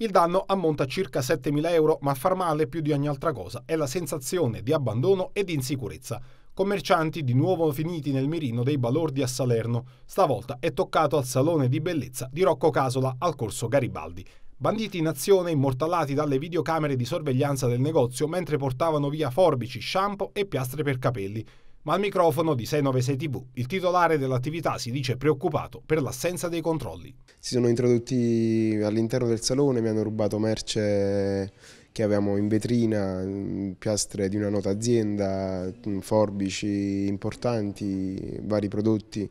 Il danno ammonta a circa 7.000 euro, ma far male più di ogni altra cosa è la sensazione di abbandono e di insicurezza. Commercianti di nuovo finiti nel mirino dei balordi a Salerno. Stavolta è toccato al Salone di Bellezza di Rocco Casola al Corso Garibaldi. Banditi in azione immortalati dalle videocamere di sorveglianza del negozio mentre portavano via forbici, shampoo e piastre per capelli ma al microfono di 696 TV il titolare dell'attività si dice preoccupato per l'assenza dei controlli. Si sono introdotti all'interno del salone, mi hanno rubato merce che avevamo in vetrina, piastre di una nota azienda, forbici importanti, vari prodotti.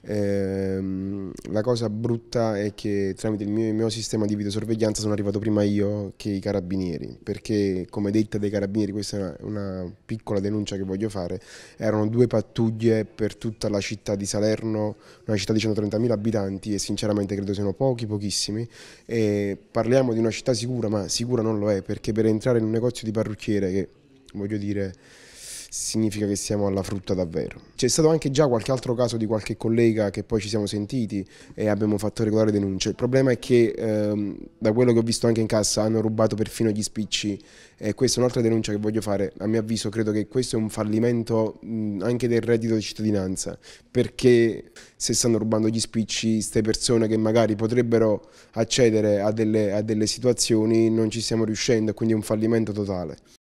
Ehm, la cosa brutta è che tramite il mio, il mio, sistema di videosorveglianza sono arrivato prima io che i carabinieri, perché come detta dei carabinieri, questa è una, una piccola denuncia che voglio fare, erano due pattuglie per tutta la città di Salerno, una città di 130.000 abitanti e sinceramente credo siano pochi, pochissimi, e parliamo di una città sicura, ma sicura non lo è, perché per entrare in un negozio di parrucchiere che voglio dire significa che siamo alla frutta davvero. C'è stato anche già qualche altro caso di qualche collega che poi ci siamo sentiti e abbiamo fatto regolare denunce. Il problema è che ehm, da quello che ho visto anche in cassa hanno rubato perfino gli spicci e questa è un'altra denuncia che voglio fare. A mio avviso credo che questo è un fallimento mh, anche del reddito di cittadinanza perché se stanno rubando gli spicci queste persone che magari potrebbero accedere a delle, a delle situazioni non ci stiamo riuscendo e quindi è un fallimento totale.